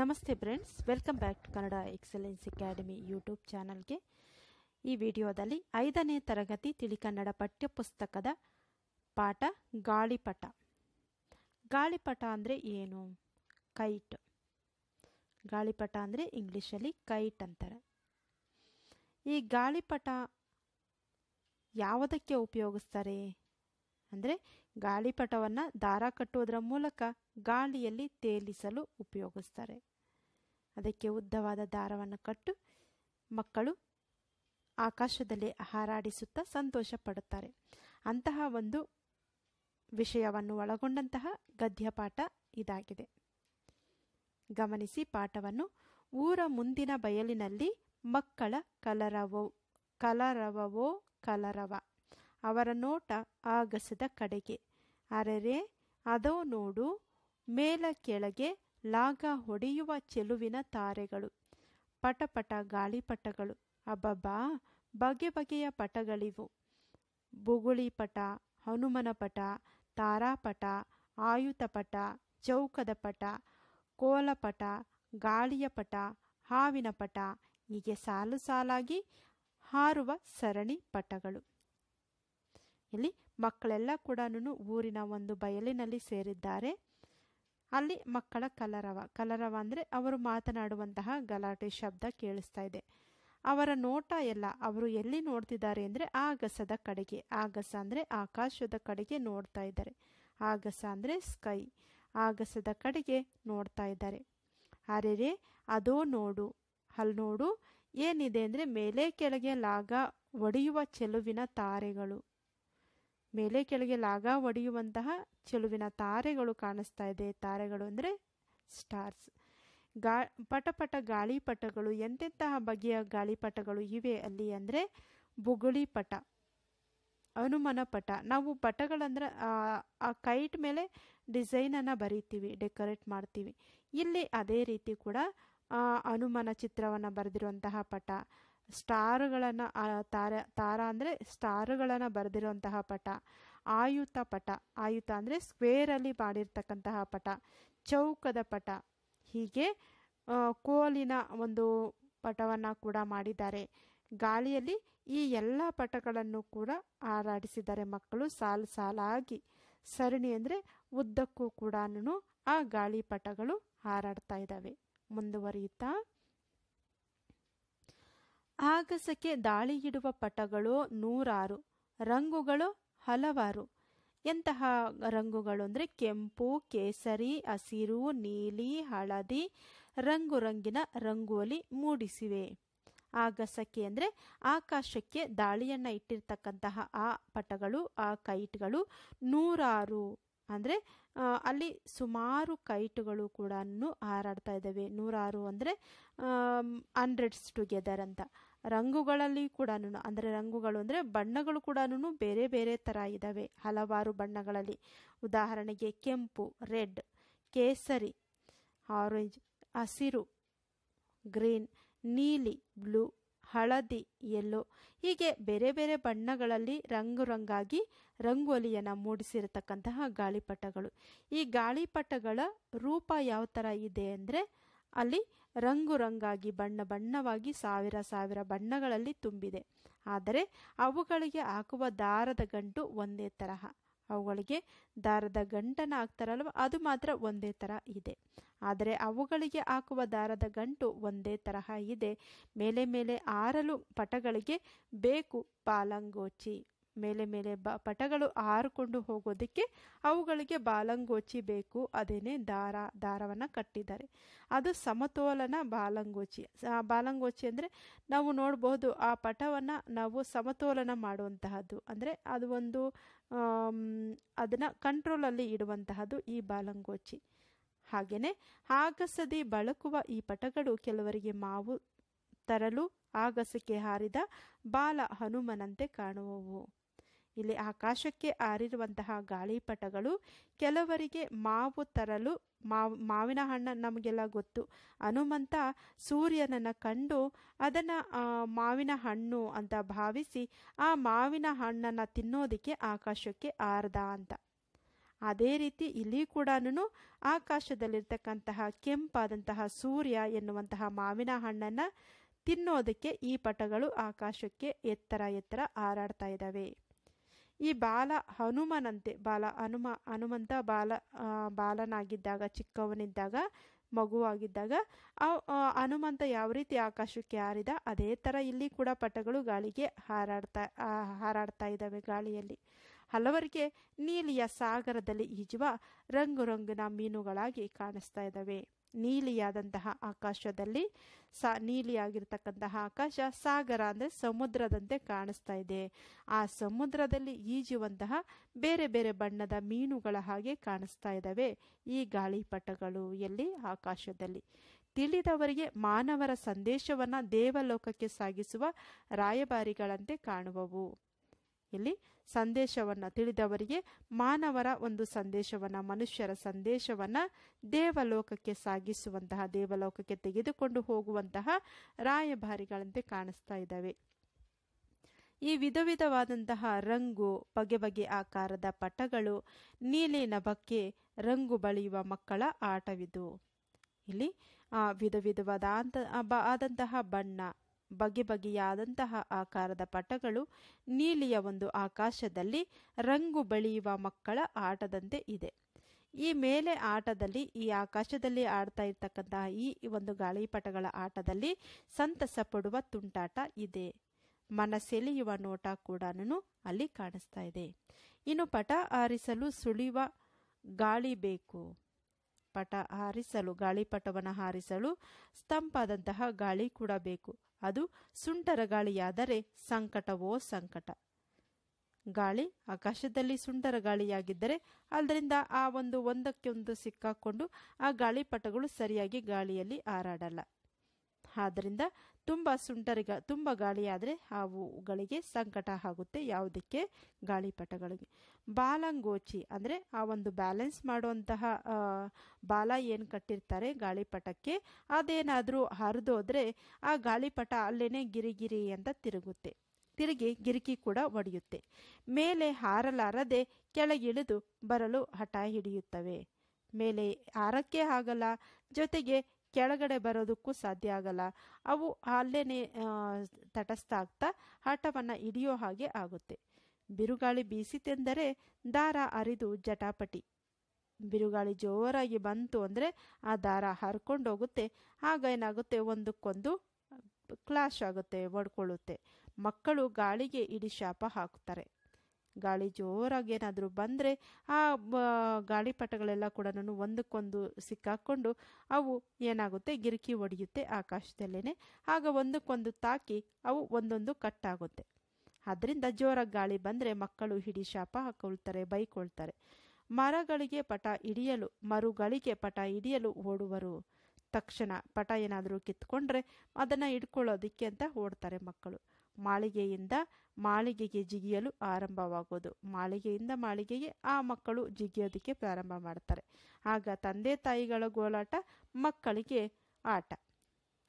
ನಮಸ್ತೆ friends welcome back to Kannada excellence academy YouTube ಚಾನಲ್ಗೆ ಈ ವಿಡಿಯೋದಲ್ಲಿ ಐದನೇ ತರಗತಿ ತಿಳಿಕನ್ನಡ ಪಠ್ಯಪುಸ್ತಕದ ಪಾಠ ಗಾಳಿಪಟ ಗಾಳಿಪಟ ಅಂದರೆ ಏನು ಕೈಟ್ ಗಾಳಿಪಟ ಅಂದರೆ ಇಂಗ್ಲೀಷಲ್ಲಿ ಕೈಟ್ ಅಂತಾರೆ ಈ ಗಾಳಿಪಟ ಯಾವುದಕ್ಕೆ ಉಪಯೋಗಿಸ್ತಾರೆ ಅಂದರೆ ಗಾಳಿಪಟವನ್ನು ದಾರ ಕಟ್ಟುವುದರ ಮೂಲಕ ಗಾಳಿಯಲ್ಲಿ ತೇಲಿಸಲು ಉಪಯೋಗಿಸ್ತಾರೆ ಅದಕ್ಕೆ ಉದ್ದವಾದ ದಾರವನ್ನು ಕಟ್ಟು ಮಕ್ಕಳು ಆಕಾಶದಲ್ಲಿ ಹಾರಾಡಿಸುತ್ತಾ ಸಂತೋಷ ಪಡುತ್ತಾರೆ ಅಂತಹ ಒಂದು ವಿಷಯವನ್ನು ಒಳಗೊಂಡಂತಹ ಗದ್ಯಪಾಠ ಇದಾಗಿದೆ ಗಮನಿಸಿ ಪಾಠವನ್ನು ಊರ ಮುಂದಿನ ಬಯಲಿನಲ್ಲಿ ಮಕ್ಕಳ ಕಲರವೋ ಕಲರವವೋ ಕಲರವ ಅವರ ನೋಟ ಆಗಸದ ಕಡೆಗೆ ಅರೆರೆ ಅದೋ ನೋಡು ಮೇಲ ಕೆಳಗೆ ಲಾಗ ಹೊಡೆಯುವ ಚೆಲುವಿನ ತಾರೆಗಳು ಪಟಪಟ ಗಾಳಿಪಟಗಳು ಅಬ್ಬಬ್ಬಾ ಬಗೆ ಬಗೆಯ ಪಟಗಳಿವು ಬುಗುಳಿ ಪಟ ಹನುಮನ ಪಟ ತಾರಾಪಟ ಆಯುಧ ಪಟ ಚೌಕದ ಪಟ ಕೋಲಪಟ ಗಾಳಿಯ ಪಟ ಹಾವಿನ ಪಟ ಹೀಗೆ ಸಾಲು ಸಾಲಾಗಿ ಹಾರುವ ಸರಣಿ ಪಟಗಳು ಇಲ್ಲಿ ಮಕ್ಕಳೆಲ್ಲ ಕೂಡ ಊರಿನ ಒಂದು ಬಯಲಿನಲ್ಲಿ ಸೇರಿದ್ದಾರೆ ಅಲ್ಲಿ ಮಕ್ಕಳ ಕಲರವ ಕಲರವ ಅಂದರೆ ಅವರು ಮಾತನಾಡುವಂತಹ ಗಲಾಟೆ ಶಬ್ದ ಕೇಳಿಸ್ತಾ ಇದೆ ಅವರ ನೋಟ ಎಲ್ಲ ಅವರು ಎಲ್ಲಿ ನೋಡ್ತಿದ್ದಾರೆ ಅಂದರೆ ಆಗಸದ ಕಡೆಗೆ ಆಗಸ ಅಂದರೆ ಆಕಾಶದ ಕಡೆಗೆ ನೋಡ್ತಾ ಇದ್ದಾರೆ ಆಗಸ ಅಂದರೆ ಸ್ಕೈ ಆಗಸದ ಕಡೆಗೆ ನೋಡ್ತಾ ಇದ್ದಾರೆ ಅರೆರೆ ಅದೋ ನೋಡು ಅಲ್ಲಿ ನೋಡು ಏನಿದೆ ಅಂದರೆ ಮೇಲೆ ಕೆಳಗೆ ಲಾಗ ಒಡೆಯುವ ಚೆಲುವಿನ ತಾರೆಗಳು ಮೇಲೆ ಕೆಳಗೆ ಲಾಗ ಒಡೆಯುವಂತಹ ಚೆಲುವಿನ ತಾರೆಗಳು ಕಾಣಿಸ್ತಾ ಇದೆ ತಾರೆಗಳು ಅಂದರೆ ಸ್ಟಾರ್ಸ್ ಗಾ ಪಟಪಟ ಗಾಳಿಪಟಗಳು ಎಂತೆಂತಹ ಬಗೆಯ ಗಾಳಿಪಟಗಳು ಇವೆ ಅಲ್ಲಿ ಅಂದರೆ ಬುಗುಳಿ ಪಟ ಅನುಮನ ಪಟ ನಾವು ಪಟಗಳಂದ್ರೆ ಆ ಕೈಟ್ ಮೇಲೆ ಡಿಸೈನನ್ನು ಬರಿತೀವಿ ಡೆಕೋರೇಟ್ ಮಾಡ್ತೀವಿ ಇಲ್ಲಿ ಅದೇ ರೀತಿ ಕೂಡ ಅನುಮನ ಚಿತ್ರವನ್ನು ಬರೆದಿರುವಂತಹ ಪಟ ಸ್ಟಾರುಗಳನ್ನು ತಾರ ತಾರ ಅಂದರೆ ಸ್ಟಾರುಗಳನ್ನು ಬರೆದಿರುವಂತಹ ಪಟ ಆಯುತ ಪಟ ಆಯುತ ಅಂದರೆ ಸ್ಕ್ವೇರಲ್ಲಿ ಮಾಡಿರ್ತಕ್ಕಂತಹ ಪಟ ಚೌಕದ ಪಟ ಹೀಗೆ ಕೋಲಿನ ಒಂದು ಪಟವನ್ನು ಕೂಡ ಮಾಡಿದ್ದಾರೆ ಗಾಳಿಯಲ್ಲಿ ಈ ಎಲ್ಲ ಪಟಗಳನ್ನು ಕೂಡ ಹಾರಾಡಿಸಿದ್ದಾರೆ ಮಕ್ಕಳು ಸಾಲು ಸಾಲಾಗಿ ಸರಣಿ ಅಂದರೆ ಉದ್ದಕ್ಕೂ ಕೂಡ ಆ ಗಾಳಿ ಪಟಗಳು ಹಾರಾಡ್ತಾ ಇದ್ದಾವೆ ಮುಂದುವರಿಯುತ್ತಾ ಆಗಸಕ್ಕೆ ದಾಳಿಯಿಡುವ ಪಟಗಳು ನೂರಾರು ರಂಗುಗಳು ಹಲವಾರು ಎಂತಹ ರಂಗುಗಳು ಅಂದರೆ ಕೆಂಪು ಕೇಸರಿ ಹಸಿರು ನೀಲಿ ಹಳದಿ ರಂಗು ರಂಗಿನ ರಂಗೋಲಿ ಮೂಡಿಸಿವೆ ಆಗಸಕ್ಕೆ ಅಂದರೆ ಆಕಾಶಕ್ಕೆ ದಾಳಿಯನ್ನು ಇಟ್ಟಿರ್ತಕ್ಕಂತಹ ಆ ಪಟಗಳು ಆ ಕೈಟ್ಗಳು ನೂರಾರು ಅಂದರೆ ಅಲ್ಲಿ ಸುಮಾರು ಕೈಟ್ಗಳು ಕೂಡ ಹಾರಾಡ್ತಾ ಇದ್ದಾವೆ ನೂರಾರು ಅಂದರೆ ಹಂಡ್ರೆಡ್ಸ್ ಟುಗೆದರ್ ಅಂತ ರಂಗುಗಳಲ್ಲಿ ಕೂಡ ಅಂದರೆ ರಂಗುಗಳು ಅಂದರೆ ಬಣ್ಣಗಳು ಕೂಡ ಬೇರೆ ಬೇರೆ ಥರ ಇದ್ದಾವೆ ಹಲವಾರು ಬಣ್ಣಗಳಲ್ಲಿ ಉದಾಹರಣೆಗೆ ಕೆಂಪು ರೆಡ್ ಕೇಸರಿ ಆರೆಂಜ್ ಹಸಿರು ಗ್ರೀನ್ ನೀಲಿ ಬ್ಲೂ ಹಳದಿ ಎಲ್ಲೋ ಹೀಗೆ ಬೇರೆ ಬೇರೆ ಬಣ್ಣಗಳಲ್ಲಿ ರಂಗು ರಂಗಾಗಿ ರಂಗೋಲಿಯನ್ನು ಮೂಡಿಸಿರತಕ್ಕಂತಹ ಗಾಳಿಪಟಗಳು ಈ ಗಾಳಿಪಟಗಳ ರೂಪ ಯಾವ ಥರ ಇದೆ ಅಂದರೆ ಅಲ್ಲಿ ರಂಗು ರಂಗಾಗಿ ಬಣ್ಣ ಬಣ್ಣವಾಗಿ ಸಾವಿರ ಸಾವಿರ ಬಣ್ಣಗಳಲ್ಲಿ ತುಂಬಿದೆ ಆದರೆ ಅವುಗಳಿಗೆ ಹಾಕುವ ದಾರದ ಗಂಟು ಒಂದೇ ತರಹ ಅವುಗಳಿಗೆ ದಾರದ ಗಂಟನ್ನು ಹಾಕ್ತಾರಲ್ವ ಅದು ಮಾತ್ರ ಒಂದೇ ಥರ ಇದೆ ಆದರೆ ಅವುಗಳಿಗೆ ಹಾಕುವ ದಾರದ ಗಂಟು ಒಂದೇ ತರಹ ಇದೆ ಮೇಲೆ ಮೇಲೆ ಆರಲು ಪಟಗಳಿಗೆ ಬೇಕು ಪಾಲಂಗೋಚಿ ಮೇಲೆ ಮೇಲೆ ಬ ಪಟಗಳು ಹಾರಿಕೊಂಡು ಹೋಗೋದಕ್ಕೆ ಅವುಗಳಿಗೆ ಬಾಲಂಗೋಚಿ ಬೇಕು ಅದೇನೇ ದಾರ ದಾರವನ್ನು ಕಟ್ಟಿದ್ದಾರೆ ಅದು ಸಮತೋಲನ ಬಾಲಂಗೋಚಿ ಆ ಬಾಲಂಗೋಚಿ ಅಂದರೆ ನಾವು ನೋಡ್ಬೋದು ಆ ಪಟವನ್ನು ನಾವು ಸಮತೋಲನ ಮಾಡುವಂತಹದ್ದು ಅಂದರೆ ಅದು ಒಂದು ಅದನ್ನು ಕಂಟ್ರೋಲಲ್ಲಿ ಇಡುವಂತಹದ್ದು ಈ ಬಾಲಂಗೋಚಿ ಹಾಗೆಯೇ ಆಗಸದಿ ಬಳಕುವ ಈ ಪಟಗಳು ಕೆಲವರಿಗೆ ಮಾವು ತರಲು ಆಗಸಕ್ಕೆ ಹಾರಿದ ಬಾಲ ಹನುಮನಂತೆ ಕಾಣುವವು ಇಲ್ಲಿ ಆಕಾಶಕ್ಕೆ ಆರಿರುವಂತಹ ಗಾಳಿಪಟಗಳು ಕೆಲವರಿಗೆ ಮಾವು ತರಲು ಮಾವು ಮಾವಿನ ಹಣ್ಣು ನಮಗೆಲ್ಲ ಗೊತ್ತು ಹನುಮಂತ ಸೂರ್ಯನನ್ನು ಕಂಡು ಅದನ್ನು ಮಾವಿನ ಹಣ್ಣು ಅಂತ ಭಾವಿಸಿ ಆ ಮಾವಿನ ಹಣ್ಣನ್ನು ತಿನ್ನೋದಿಕ್ಕೆ ಆಕಾಶಕ್ಕೆ ಆರ್ದ ಅಂತ ಅದೇ ರೀತಿ ಇಲ್ಲಿ ಕೂಡ ಆಕಾಶದಲ್ಲಿರ್ತಕ್ಕಂತಹ ಕೆಂಪಾದಂತಹ ಸೂರ್ಯ ಎನ್ನುವಂತಹ ಮಾವಿನ ಹಣ್ಣನ್ನು ತಿನ್ನೋದಕ್ಕೆ ಈ ಪಟಗಳು ಆಕಾಶಕ್ಕೆ ಎತ್ತರ ಎತ್ತರ ಹಾರಾಡ್ತಾ ಇದ್ದಾವೆ ಈ ಬಾಲ ಹನುಮನಂತೆ ಬಾಲ ಹನುಮ ಹನುಮಂತ ಬಾಲ ಬಾಲನಾಗಿದ್ದಾಗ ಚಿಕ್ಕವನಿದ್ದಾಗ ಮಗುವಾಗಿದ್ದಾಗ ಹನುಮಂತ ಯಾವ ರೀತಿ ಆಕಾಶಕ್ಕೆ ಹಾರಿದ ಅದೇ ತರ ಇಲ್ಲಿ ಕೂಡ ಪಟಗಳು ಗಾಳಿಗೆ ಹಾರಾಡ್ತಾ ಹಾರಾಡ್ತಾ ಇದ್ದಾವೆ ಗಾಳಿಯಲ್ಲಿ ಹಲವರಿಗೆ ನೀಲಿಯ ಸಾಗರದಲ್ಲಿ ಈಜುವ ರಂಗು ರಂಗಿನ ಮೀನುಗಳಾಗಿ ಕಾಣಿಸ್ತಾ ಇದ್ದಾವೆ ನೀಲಿಯಾದಂತಹ ಆಕಾಶದಲ್ಲಿ ಸ ನೀಲಿಯಾಗಿರ್ತಕ್ಕಂತಹ ಆಕಾಶ ಸಾಗರ ಅಂದರೆ ಸಮುದ್ರದಂತೆ ಕಾಣಿಸ್ತಾ ಇದೆ ಆ ಸಮುದ್ರದಲ್ಲಿ ಈಜುವಂತಹ ಬೇರೆ ಬೇರೆ ಬಣ್ಣದ ಮೀನುಗಳ ಹಾಗೆ ಕಾಣಿಸ್ತಾ ಇದ್ದಾವೆ ಈ ಗಾಳಿಪಟಗಳು ಎಲ್ಲಿ ಆಕಾಶದಲ್ಲಿ ತಿಳಿದವರಿಗೆ ಮಾನವರ ಸಂದೇಶವನ್ನು ದೇವಲೋಕಕ್ಕೆ ಸಾಗಿಸುವ ರಾಯಭಾರಿಗಳಂತೆ ಕಾಣುವವು ಇಲ್ಲಿ ಸಂದೇಶವನ್ನು ತಿಳಿದವರಿಗೆ ಮಾನವರ ಒಂದು ಸಂದೇಶವನ್ನು ಮನುಷ್ಯರ ಸಂದೇಶವನ್ನು ದೇವಲೋಕಕ್ಕೆ ಸಾಗಿಸುವಂತಹ ದೇವಲೋಕಕ್ಕೆ ತೆಗೆದುಕೊಂಡು ಹೋಗುವಂತಹ ರಾಯಭಾರಿಗಳಂತೆ ಕಾಣಿಸ್ತಾ ಇದ್ದಾವೆ ಈ ವಿಧ ವಿಧವಾದಂತಹ ರಂಗು ಬಗೆ ಬಗೆ ಆಕಾರದ ಪಟಗಳು ನೀಲಿ ನಭಕ್ಕೆ ರಂಗು ಬಳಿಯುವ ಮಕ್ಕಳ ಆಟವಿದು ಇಲ್ಲಿ ಆ ವಿಧ ವಿಧವಾದ ಆದಂತಹ ಬಣ್ಣ ಬಗೆ ಬಗೆಯಾದಂತಹ ಆಕಾರದ ಪಟಗಳು ನೀಲಿಯ ಒಂದು ಆಕಾಶದಲ್ಲಿ ರಂಗು ಬೆಳೆಯುವ ಮಕ್ಕಳ ಆಟದಂತೆ ಇದೆ ಈ ಮೇಲೆ ಆಟದಲ್ಲಿ ಈ ಆಕಾಶದಲ್ಲಿ ಆಡ್ತಾ ಇರ್ತಕ್ಕಂತಹ ಈ ಒಂದು ಗಾಳಿಪಟಗಳ ಆಟದಲ್ಲಿ ಸಂತಸ ಪಡುವ ತುಂಟಾಟ ಇದೆ ಸೆಳೆಯುವ ನೋಟ ಕೂಡ ಅಲ್ಲಿ ಕಾಣಿಸ್ತಾ ಇದೆ ಇನ್ನು ಪಟ ಆರಿಸಲು ಸುಳಿಯುವ ಗಾಳಿ ಬೇಕು ಪಟ ಹಾರಿಸಲು ಗಾಳಿಪಟವನ್ನು ಹಾರಿಸಲು ಸ್ತಂಪಾದಂತಹ ಗಾಳಿ ಕೂಡ ಬೇಕು ಅದು ಸುಂಟರ ಗಾಳಿಯಾದರೆ ಸಂಕಟವೋ ಸಂಕಟ ಗಾಳಿ ಆಕಾಶದಲ್ಲಿ ಸುಂಟರ ಗಾಳಿಯಾಗಿದ್ದರೆ ಅದರಿಂದ ಆ ಒಂದು ಒಂದಕ್ಕೆ ಸಿಕ್ಕಾಕೊಂಡು ಆ ಗಾಳಿಪಟಗಳು ಸರಿಯಾಗಿ ಗಾಳಿಯಲ್ಲಿ ಹಾರಾಡಲ್ಲ ಆದ್ದರಿಂದ ತುಂಬ ಸುಂಟರಿಗ ತುಂಬ ಗಾಳಿಯಾದರೆ ಅವುಗಳಿಗೆ ಸಂಕಟ ಆಗುತ್ತೆ ಯಾವುದಕ್ಕೆ ಗಾಳಿಪಟಗಳಿಗೆ ಬಾಲಂಗೋಚಿ ಅಂದರೆ ಆ ಒಂದು ಬ್ಯಾಲೆನ್ಸ್ ಮಾಡುವಂತಹ ಬಾಲ ಏನು ಕಟ್ಟಿರ್ತಾರೆ ಗಾಳಿಪಟಕ್ಕೆ ಅದೇನಾದರೂ ಹರಿದೋದ್ರೆ ಆ ಗಾಳಿಪಟ ಅಲ್ಲೇ ಗಿರಿಗಿರಿ ಅಂತ ತಿರುಗುತ್ತೆ ತಿರುಗಿ ಗಿರಿಕಿ ಕೂಡ ಒಡೆಯುತ್ತೆ ಮೇಲೆ ಹಾರಲಾರದೆ ಕೆಳಗಿಳಿದು ಬರಲು ಹಠ ಹಿಡಿಯುತ್ತವೆ ಮೇಲೆ ಹಾರಕ್ಕೆ ಆಗಲ್ಲ ಜೊತೆಗೆ ಕೆಳಗಡೆ ಬರೋದಕ್ಕೂ ಸಾಧ್ಯ ಆಗಲ್ಲ ಅವು ಅಲ್ಲೇನೆ ತಟಸ್ಥ ಆಗ್ತಾ ಹಠವನ್ನು ಹಿಡಿಯೋ ಹಾಗೆ ಆಗುತ್ತೆ ಬಿರುಗಾಳಿ ಬೀಸಿತೆಂದರೆ ದಾರ ಅರಿದು ಜಟಾಪಟಿ ಬಿರುಗಾಳಿ ಜೋರಾಗಿ ಬಂತು ಅಂದರೆ ಆ ದಾರ ಹರ್ಕೊಂಡೋಗುತ್ತೆ ಆಗ ಏನಾಗುತ್ತೆ ಒಂದಕ್ಕೊಂದು ಕ್ಲಾಶ್ ಆಗುತ್ತೆ ಒಡ್ಕೊಳ್ಳುತ್ತೆ ಮಕ್ಕಳು ಗಾಳಿಗೆ ಇಡಿ ಶಾಪ ಹಾಕ್ತಾರೆ ಗಾಳಿ ಜೋರಾಗಿ ಏನಾದರೂ ಬಂದರೆ ಆ ಗಾಳಿಪಟಗಳೆಲ್ಲ ಕೂಡ ಒಂದಕ್ಕೊಂದು ಸಿಕ್ಕಾಕೊಂಡು ಅವು ಏನಾಗುತ್ತೆ ಗಿರಿಕಿ ಒಡೆಯುತ್ತೆ ಆಕಾಶದಲ್ಲೇನೆ ಆಗ ಒಂದಕ್ಕೊಂದು ತಾಕಿ ಅವು ಒಂದೊಂದು ಕಟ್ಟಾಗುತ್ತೆ ಅದರಿಂದ ಜೋರಾಗಿ ಗಾಳಿ ಬಂದರೆ ಮಕ್ಕಳು ಹಿಡಿ ಶಾಪ ಹಾಕೊಳ್ತಾರೆ ಬೈಕೊಳ್ತಾರೆ ಮರಗಳಿಗೆ ಪಟ ಹಿಡಿಯಲು ಮರುಗಳಿಗೆ ಪಟ ಹಿಡಿಯಲು ಓಡುವರು ತಕ್ಷಣ ಪಟ ಏನಾದರೂ ಕಿತ್ಕೊಂಡ್ರೆ ಅದನ್ನು ಇಟ್ಕೊಳ್ಳೋದಿಕ್ಕೆ ಅಂತ ಓಡ್ತಾರೆ ಮಕ್ಕಳು ಮಾಳಿಗೆಯಿಂದ ಮಾಳಿಗೆಗೆ ಜಿಗಿಯಲು ಆರಂಭವಾಗೋದು ಮಾಳಿಗೆಯಿಂದ ಮಾಳಿಗೆಗೆ ಆ ಮಕ್ಕಳು ಜಿಗಿಯೋದಕ್ಕೆ ಪ್ರಾರಂಭ ಮಾಡ್ತಾರೆ ಆಗ ತಂದೆ ತಾಯಿಗಳ ಗೋಳಾಟ ಮಕ್ಕಳಿಗೆ ಆಟ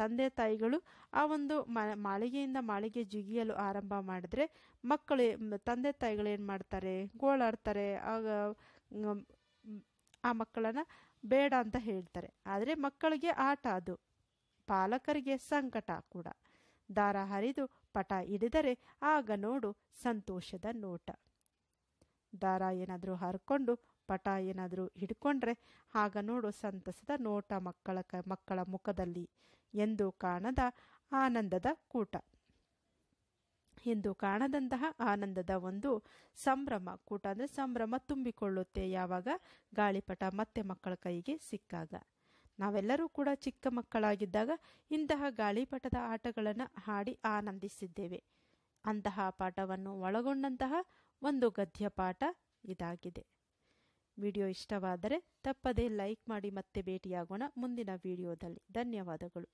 ತಂದೆ ತಾಯಿಗಳು ಆ ಒಂದು ಮಾಳಿಗೆಯಿಂದ ಮಾಳಿಗೆ ಜಿಗಿಯಲು ಆರಂಭ ಮಾಡಿದ್ರೆ ಮಕ್ಕಳು ತಂದೆ ತಾಯಿಗಳು ಏನು ಮಾಡ್ತಾರೆ ಗೋಳಾಡ್ತಾರೆ ಆಗ ಆ ಮಕ್ಕಳನ್ನು ಬೇಡ ಅಂತ ಹೇಳ್ತಾರೆ ಆದರೆ ಮಕ್ಕಳಿಗೆ ಆಟ ಅದು ಪಾಲಕರಿಗೆ ಸಂಕಟ ಕೂಡ ದಾರ ಹರಿದು ಪಟ ಹಿಡಿದರೆ ಆಗ ನೋಡು ಸಂತೋಷದ ನೋಟ ದಾರ ಏನಾದರೂ ಹರ್ಕೊಂಡು ಪಟ ಏನಾದರೂ ಹಿಡ್ಕೊಂಡ್ರೆ ಆಗ ನೋಡು ಸಂತಸದ ನೋಟ ಮಕ್ಕಳ ಕ ಮಕ್ಕಳ ಮುಖದಲ್ಲಿ ಎಂದು ಕಾಣದ ಆನಂದದ ಕೂಟ ಎಂದು ಕಾಣದಂತಹ ಆನಂದದ ಒಂದು ಸಂಭ್ರಮ ಕೂಟ ಅಂದರೆ ಸಂಭ್ರಮ ತುಂಬಿಕೊಳ್ಳುತ್ತೆ ಯಾವಾಗ ಗಾಳಿಪಟ ಮತ್ತೆ ಮಕ್ಕಳ ಕೈಗೆ ಸಿಕ್ಕಾಗ ನಾವೆಲ್ಲರೂ ಕೂಡ ಚಿಕ್ಕ ಮಕ್ಕಳಾಗಿದ್ದಾಗ ಇಂತಹ ಗಾಳಿಪಟದ ಆಟಗಳನ್ನು ಹಾಡಿ ಆನಂದಿಸಿದ್ದೇವೆ ಅಂತಹ ಪಾಠವನ್ನು ಒಳಗೊಂಡಂತಹ ಒಂದು ಗದ್ಯ ಪಾಠ ಇದಾಗಿದೆ ವಿಡಿಯೋ ಇಷ್ಟವಾದರೆ ತಪ್ಪದೇ ಲೈಕ್ ಮಾಡಿ ಮತ್ತೆ ಭೇಟಿಯಾಗೋಣ ಮುಂದಿನ ವಿಡಿಯೋದಲ್ಲಿ ಧನ್ಯವಾದಗಳು